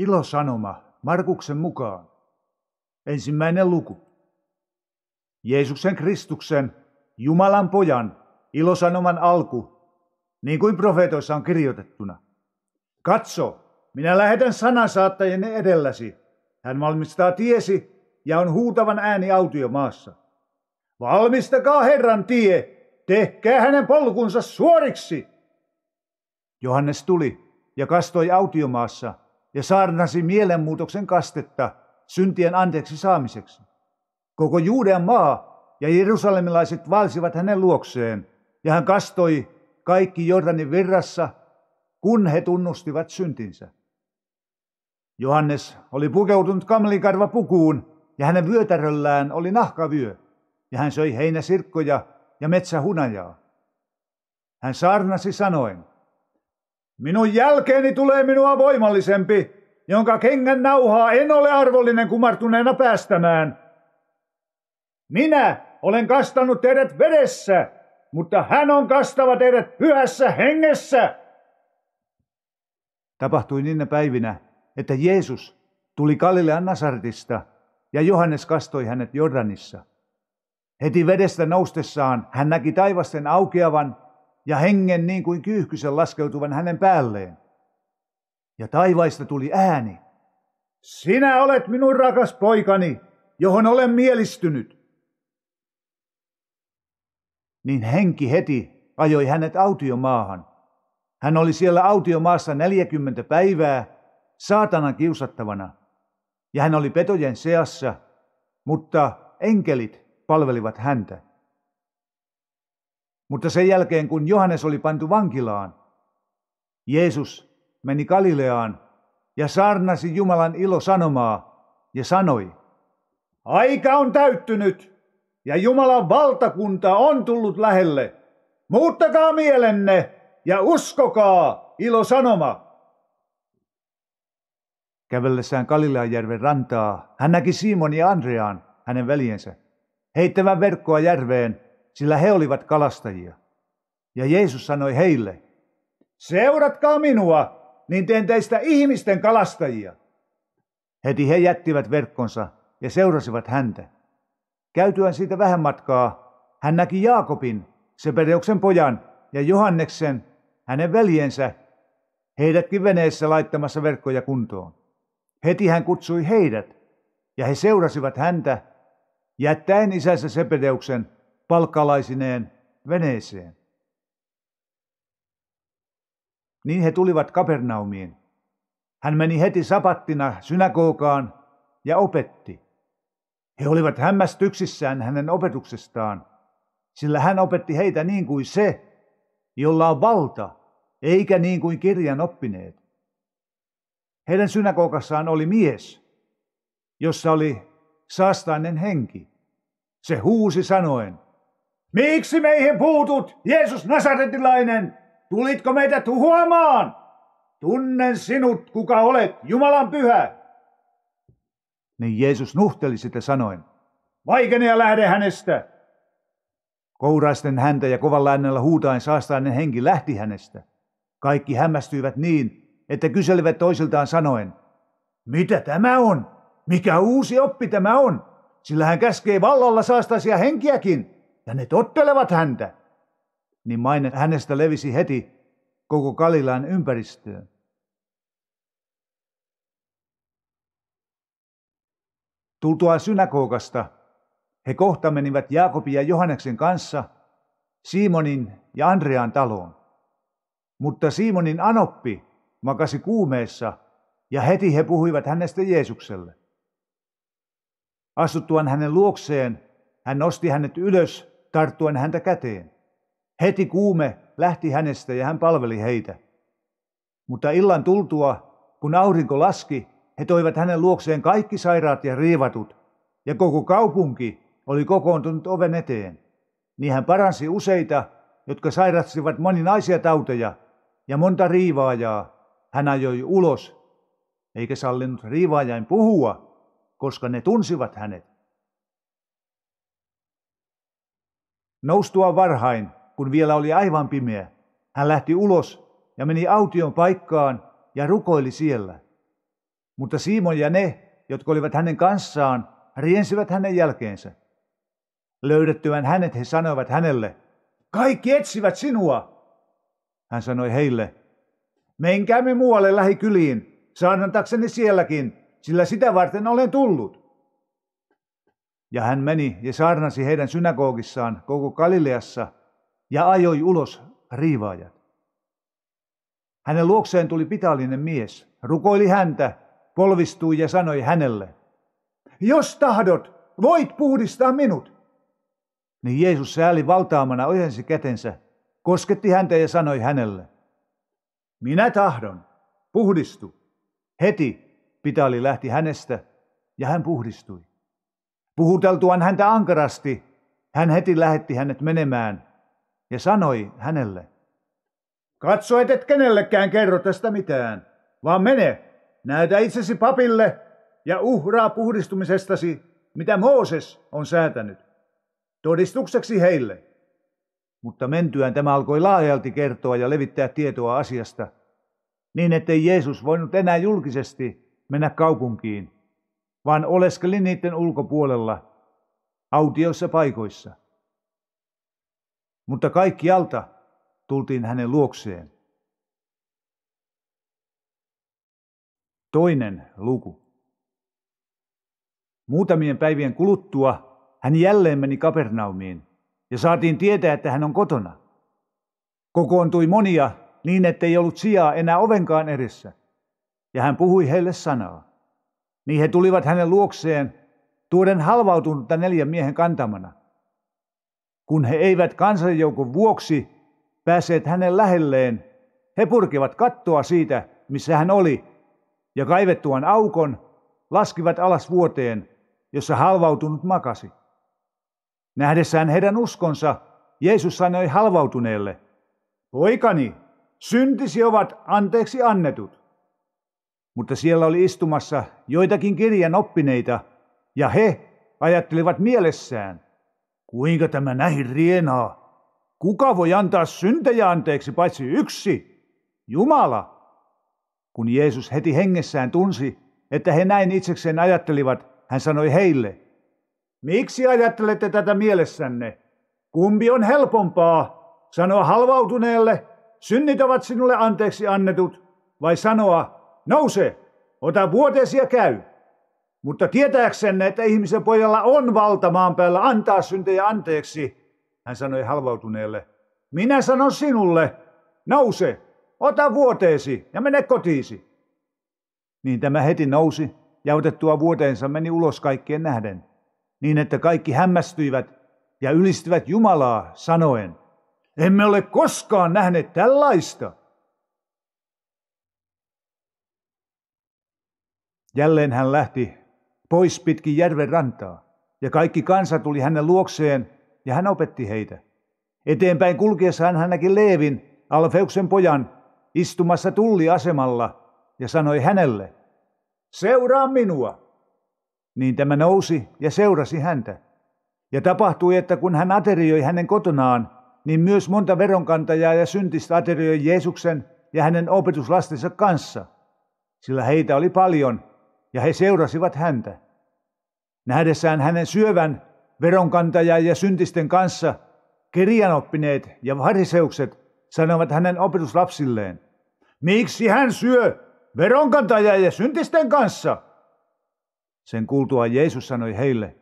Ilosanoma Markuksen mukaan. Ensimmäinen luku. Jeesuksen Kristuksen, Jumalan pojan, ilosanoman alku, niin kuin profeetoissa on kirjoitettuna. Katso, minä lähetän sanansaattajien edelläsi. Hän valmistaa tiesi ja on huutavan ääni autiomaassa. Valmistakaa Herran tie, tehkää hänen polkunsa suoriksi. Johannes tuli ja kastoi autiomaassa ja saarnasi mielenmuutoksen kastetta syntien anteeksi saamiseksi. Koko Juudean maa ja jerusalemilaiset valsivat hänen luokseen, ja hän kastoi kaikki Jordanin virrassa, kun he tunnustivat syntinsä. Johannes oli pukeutunut kamelikarva pukuun, ja hänen vyötäröllään oli nahkavyö, ja hän söi heinäsirkkoja ja metsähunajaa. Hän saarnasi sanoen, Minun jälkeeni tulee minua voimallisempi, jonka kengän nauhaa en ole arvollinen kumartuneena päästämään. Minä olen kastanut teidät vedessä, mutta hän on kastava teidät pyhässä hengessä. Tapahtui niinä päivinä, että Jeesus tuli Galilean Nasartista ja Johannes kastoi hänet Jordanissa. Heti vedestä noustessaan hän näki taivasten aukeavan ja hengen niin kuin kyyhkysen laskeutuvan hänen päälleen. Ja taivaista tuli ääni. Sinä olet minun rakas poikani, johon olen mielistynyt. Niin henki heti ajoi hänet autiomaahan. Hän oli siellä autiomaassa 40 päivää saatanan kiusattavana. Ja hän oli petojen seassa, mutta enkelit palvelivat häntä. Mutta sen jälkeen, kun Johannes oli pantu vankilaan, Jeesus meni Galileaan ja saarnasi Jumalan ilo sanomaa ja sanoi, Aika on täyttynyt ja Jumalan valtakunta on tullut lähelle. Muuttakaa mielenne ja uskokaa ilo sanoma. Kävellessään järven rantaa hän näki Simon ja Andreaan, hänen veljensä, heittävän verkkoa järveen sillä he olivat kalastajia. Ja Jeesus sanoi heille, seuratkaa minua, niin teen teistä ihmisten kalastajia. Heti he jättivät verkkonsa ja seurasivat häntä. Käytyään siitä vähän matkaa, hän näki Jaakobin, Sepedeuksen pojan ja Johanneksen, hänen veljensä, heidätkin veneessä laittamassa verkkoja kuntoon. Heti hän kutsui heidät, ja he seurasivat häntä, jättäen isänsä Sepedeuksen palkkalaisineen veneeseen. Niin he tulivat Kapernaumiin. Hän meni heti sapattina synagogaan ja opetti. He olivat hämmästyksissään hänen opetuksestaan, sillä hän opetti heitä niin kuin se, jolla on valta, eikä niin kuin kirjan oppineet. Heidän synagogassaan oli mies, jossa oli saastainen henki. Se huusi sanoen, Miksi meihin puutut, Jeesus Nasaretilainen? Tulitko meitä tuhoamaan? Tunnen sinut, kuka olet, Jumalan pyhä. Niin Jeesus nuhteli sitä sanoen. Vaikene ja lähde hänestä. Kouraisten häntä ja kovalla äänellä huutain saastainen henki lähti hänestä. Kaikki hämmästyivät niin, että kyselivät toisiltaan sanoen, mitä tämä on? Mikä uusi oppi tämä on? Sillä hän käskee vallalla saastaisia henkiäkin ja ne tottelevat häntä. Niin maine hänestä levisi heti koko Kalilaan ympäristöön. Tultua synäkookasta, he kohta menivät Jaakobin ja Johanneksen kanssa Simonin ja Andrean taloon. Mutta Simonin anoppi makasi kuumeessa ja heti he puhuivat hänestä Jeesukselle. Astuttuaan hänen luokseen, hän nosti hänet ylös tarttuen häntä käteen. Heti kuume lähti hänestä ja hän palveli heitä. Mutta illan tultua, kun aurinko laski, he toivat hänen luokseen kaikki sairaat ja riivatut, ja koko kaupunki oli kokoontunut oven eteen. Niin hän paransi useita, jotka sairastivat moninaisia tauteja ja monta riivaajaa. Hän ajoi ulos, eikä sallinut riivaajain puhua, koska ne tunsivat hänet. Noustua varhain, kun vielä oli aivan pimeä, hän lähti ulos ja meni aution paikkaan ja rukoili siellä. Mutta Simon ja ne, jotka olivat hänen kanssaan, riensivät hänen jälkeensä. Löydettyään hänet he sanoivat hänelle, kaikki etsivät sinua. Hän sanoi heille, menkäämme muualle lähikyliin, saarnantakseni sielläkin, sillä sitä varten olen tullut. Ja hän meni ja saarnasi heidän synagogissaan koko Galileassa ja ajoi ulos riivaajat. Hänen luokseen tuli pitallinen mies, rukoili häntä, polvistui ja sanoi hänelle, Jos tahdot, voit puhdistaa minut. Niin Jeesus sääli valtaamana ojensi kätensä, kosketti häntä ja sanoi hänelle, Minä tahdon, puhdistu. Heti pitali lähti hänestä ja hän puhdistui. Puhuteltuaan häntä ankarasti, hän heti lähetti hänet menemään ja sanoi hänelle, Katso, et, et kenellekään kerro tästä mitään, vaan mene, näytä itsesi papille ja uhraa puhdistumisestasi, mitä Mooses on säätänyt, todistukseksi heille. Mutta mentyään tämä alkoi laajalti kertoa ja levittää tietoa asiasta, niin ettei Jeesus voinut enää julkisesti mennä kaupunkiin vaan oleskelin niiden ulkopuolella, autioissa paikoissa. Mutta kaikkialta tultiin hänen luokseen. Toinen luku. Muutamien päivien kuluttua hän jälleen meni Kapernaumiin ja saatiin tietää, että hän on kotona. Kokoontui monia niin, ettei ollut sijaa enää ovenkaan edessä, ja hän puhui heille sanaa. Niin he tulivat hänen luokseen tuoden halvautunutta neljän miehen kantamana. Kun he eivät kansanjoukon vuoksi päässeet hänen lähelleen, he purkivat kattoa siitä, missä hän oli, ja kaivettuaan aukon laskivat alas vuoteen, jossa halvautunut makasi. Nähdessään heidän uskonsa, Jeesus sanoi halvautuneelle, Poikani, syntisi ovat anteeksi annetut. Mutta siellä oli istumassa joitakin kirjan oppineita, ja he ajattelivat mielessään, kuinka tämä näihin rienaa. Kuka voi antaa syntejä anteeksi paitsi yksi? Jumala. Kun Jeesus heti hengessään tunsi, että he näin itsekseen ajattelivat, hän sanoi heille, Miksi ajattelette tätä mielessänne? Kumpi on helpompaa, sanoa halvautuneelle, synnit ovat sinulle anteeksi annetut, vai sanoa, nouse, ota vuoteesi ja käy. Mutta tietääksenne, että ihmisen pojalla on valta maan päällä antaa syntejä anteeksi, hän sanoi halvautuneelle, minä sanon sinulle, nouse, ota vuoteesi ja mene kotiisi. Niin tämä heti nousi ja otettua vuoteensa meni ulos kaikkien nähden, niin että kaikki hämmästyivät ja ylistivät Jumalaa sanoen, emme ole koskaan nähneet tällaista. Jälleen hän lähti pois pitkin järven rantaa, ja kaikki kansa tuli hänen luokseen, ja hän opetti heitä. Eteenpäin kulkiessaan hän näki Leevin, Alfeuksen pojan, istumassa tulliasemalla, ja sanoi hänelle, seuraa minua. Niin tämä nousi ja seurasi häntä. Ja tapahtui, että kun hän aterioi hänen kotonaan, niin myös monta veronkantajaa ja syntistä aterioi Jeesuksen ja hänen opetuslastensa kanssa, sillä heitä oli paljon – ja he seurasivat häntä. Nähdessään hänen syövän veronkantaja ja syntisten kanssa, kirjanoppineet ja variseukset sanovat hänen opetuslapsilleen, miksi hän syö veronkantaja ja syntisten kanssa? Sen kuultua Jeesus sanoi heille,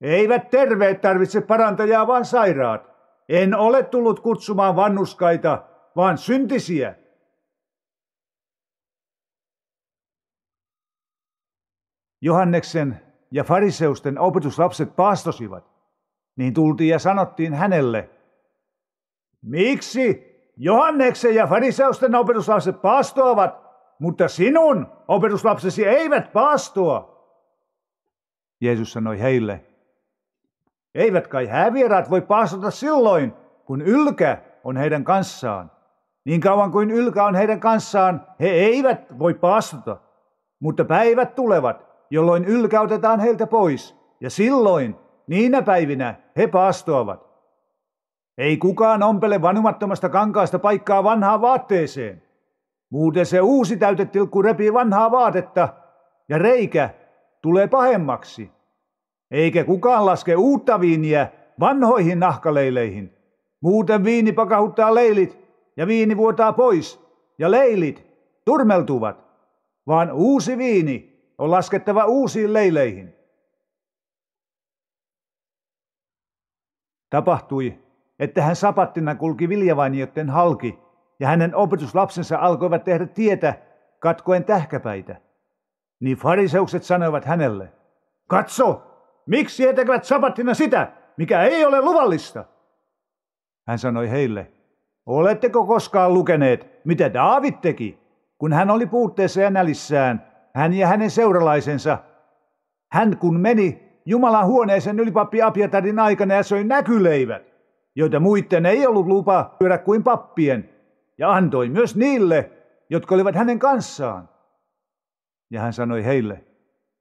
eivät terveet tarvitse parantajaa, vaan sairaat. En ole tullut kutsumaan vannuskaita, vaan syntisiä. Johanneksen ja fariseusten opetuslapset paastosivat, niin tultiin ja sanottiin hänelle, miksi Johanneksen ja fariseusten opetuslapset paastoavat, mutta sinun opetuslapsesi eivät paastoa? Jeesus sanoi heille, eivät kai häävieraat voi paastota silloin, kun ylkä on heidän kanssaan. Niin kauan kuin ylkä on heidän kanssaan, he eivät voi paastota. Mutta päivät tulevat, jolloin ylkäytetään heiltä pois, ja silloin, niinä päivinä, he paastoavat. Ei kukaan ompele vanumattomasta kankaasta paikkaa vanhaa vaatteeseen. Muuten se uusi täytetilkku repii vanhaa vaatetta, ja reikä tulee pahemmaksi. Eikä kukaan laske uutta viiniä vanhoihin nahkaleileihin. Muuten viini pakahuttaa leilit, ja viini vuotaa pois, ja leilit turmeltuvat. Vaan uusi viini on laskettava uusiin leileihin. Tapahtui, että hän sapattina kulki viljavainijoiden halki, ja hänen opetuslapsensa alkoivat tehdä tietä katkoen tähkäpäitä. Niin fariseukset sanoivat hänelle, katso, miksi he tekevät sapattina sitä, mikä ei ole luvallista? Hän sanoi heille, oletteko koskaan lukeneet, mitä Daavid teki, kun hän oli puutteessa ja nälissään hän ja hänen seuralaisensa. Hän kun meni Jumalan huoneeseen ylipappi Apiatarin aikana ja söi näkyleivät, joita muiden ei ollut lupa syödä kuin pappien, ja antoi myös niille, jotka olivat hänen kanssaan. Ja hän sanoi heille,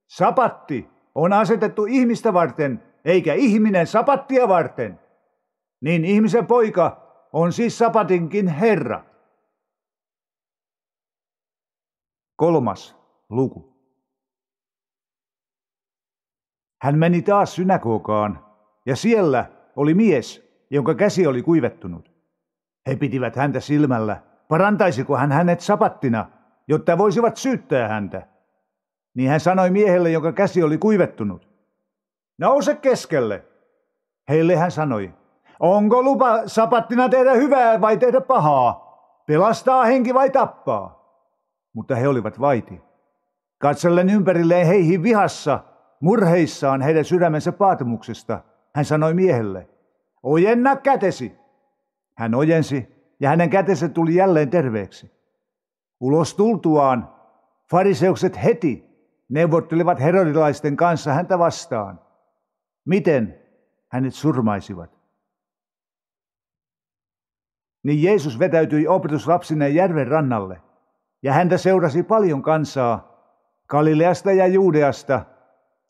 sapatti on asetettu ihmistä varten, eikä ihminen sapattia varten. Niin ihmisen poika on siis sapatinkin Herra. Kolmas luku. Hän meni taas synäkookaan, ja siellä oli mies, jonka käsi oli kuivettunut. He pitivät häntä silmällä, parantaisiko hän hänet sapattina, jotta voisivat syyttää häntä. Niin hän sanoi miehelle, jonka käsi oli kuivettunut. Nouse keskelle. Heille hän sanoi, onko lupa sapattina tehdä hyvää vai tehdä pahaa? Pelastaa henki vai tappaa? Mutta he olivat vaiti. Katsellen ympärilleen heihin vihassa, murheissaan heidän sydämensä paatumuksesta, hän sanoi miehelle, ojenna kätesi. Hän ojensi ja hänen kätensä tuli jälleen terveeksi. Ulos tultuaan fariseukset heti neuvottelivat herodilaisten kanssa häntä vastaan. Miten hänet surmaisivat? Niin Jeesus vetäytyi opetuslapsineen järven rannalle, ja häntä seurasi paljon kansaa, Galileasta ja Juudeasta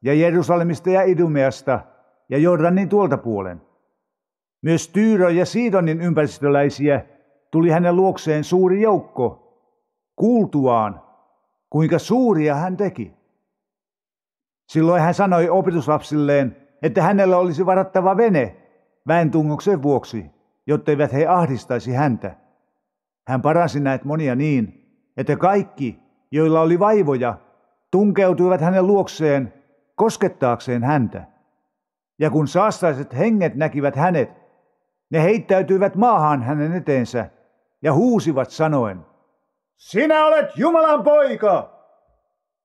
ja Jerusalemista ja Idumeasta ja Jordanin tuolta puolen. Myös Tyyro ja Siidonin ympäristöläisiä tuli hänen luokseen suuri joukko, kuultuaan, kuinka suuria hän teki. Silloin hän sanoi opetuslapsilleen, että hänellä olisi varattava vene väentungoksen vuoksi, eivät he ahdistaisi häntä. Hän paransi näet monia niin, että kaikki, joilla oli vaivoja, tunkeutuivat hänen luokseen koskettaakseen häntä. Ja kun saastaiset henget näkivät hänet, ne heittäytyivät maahan hänen eteensä ja huusivat sanoen, Sinä olet Jumalan poika!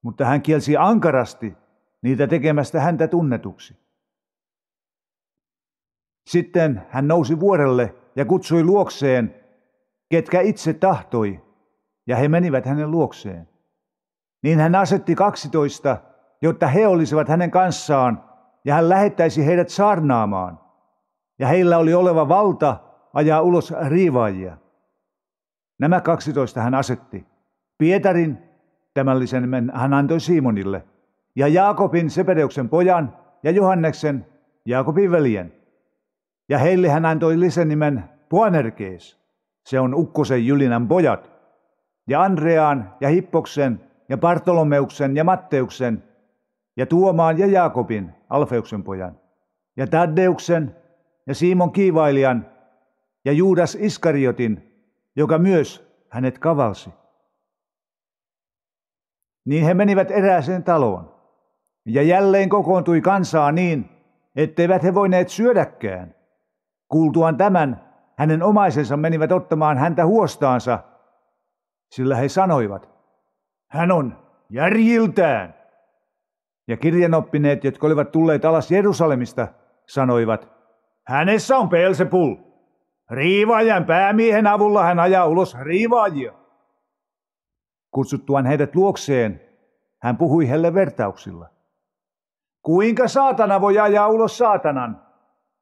Mutta hän kielsi ankarasti niitä tekemästä häntä tunnetuksi. Sitten hän nousi vuorelle ja kutsui luokseen, ketkä itse tahtoi, ja he menivät hänen luokseen. Niin hän asetti 12, jotta he olisivat hänen kanssaan, ja hän lähettäisi heidät saarnaamaan. Ja heillä oli oleva valta ajaa ulos riivaajia. Nämä 12 hän asetti. Pietarin, tämän lisän hän antoi Simonille, ja Jaakobin Sepedeuksen pojan ja Johanneksen Jaakobin veljen. Ja heille hän antoi lisänimen Puanerkees, se on Ukkosen Jylinän pojat, ja Andreaan ja Hippoksen ja Bartolomeuksen ja Matteuksen ja Tuomaan ja Jaakobin, Alfeuksen pojan, ja Taddeuksen ja Simon Kiivailijan ja Juudas Iskariotin, joka myös hänet kavalsi. Niin he menivät erääseen taloon, ja jälleen kokoontui kansaa niin, etteivät he voineet syödäkään. Kuultuaan tämän, hänen omaisensa menivät ottamaan häntä huostaansa, sillä he sanoivat, hän on järjiltään. Ja kirjanoppineet, jotka olivat tulleet alas Jerusalemista, sanoivat, hänessä on pelsepul. Riivaajan päämiehen avulla hän ajaa ulos riivaajia. Kutsuttuaan heidät luokseen, hän puhui heille vertauksilla. Kuinka saatana voi ajaa ulos saatanan?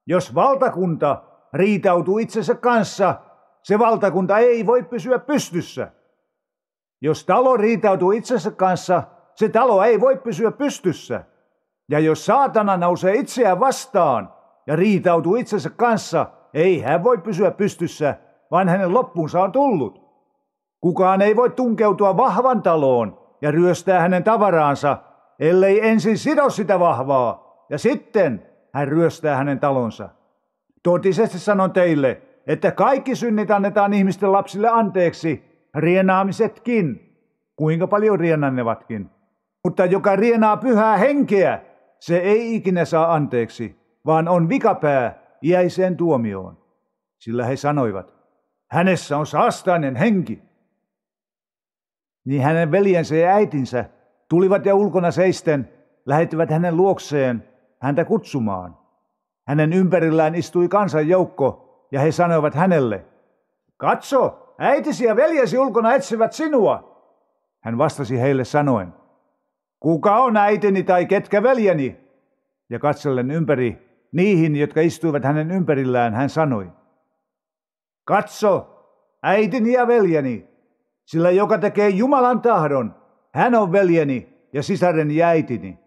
Jos valtakunta riitautuu itsensä kanssa, se valtakunta ei voi pysyä pystyssä. Jos talo riitautuu itsensä kanssa, se talo ei voi pysyä pystyssä. Ja jos saatana nousee itseään vastaan ja riitautuu itsensä kanssa, ei hän voi pysyä pystyssä, vaan hänen loppuunsa on tullut. Kukaan ei voi tunkeutua vahvan taloon ja ryöstää hänen tavaraansa, ellei ensin sido sitä vahvaa, ja sitten hän ryöstää hänen talonsa. Totisesti sanon teille, että kaikki synnit annetaan ihmisten lapsille anteeksi, rienaamisetkin, kuinka paljon rienannevatkin. Mutta joka rienaa pyhää henkeä, se ei ikinä saa anteeksi, vaan on vikapää jäiseen tuomioon. Sillä he sanoivat, hänessä on saastainen henki. Niin hänen veljensä ja äitinsä tulivat ja ulkona seisten lähettivät hänen luokseen häntä kutsumaan. Hänen ympärillään istui kansan joukko ja he sanoivat hänelle, katso, Äitisi ja veljesi ulkona etsivät sinua. Hän vastasi heille sanoen, kuka on äitini tai ketkä veljeni? Ja katsellen ympäri niihin, jotka istuivat hänen ympärillään, hän sanoi, katso, äitini ja veljeni, sillä joka tekee Jumalan tahdon, hän on veljeni ja sisareni ja äitini.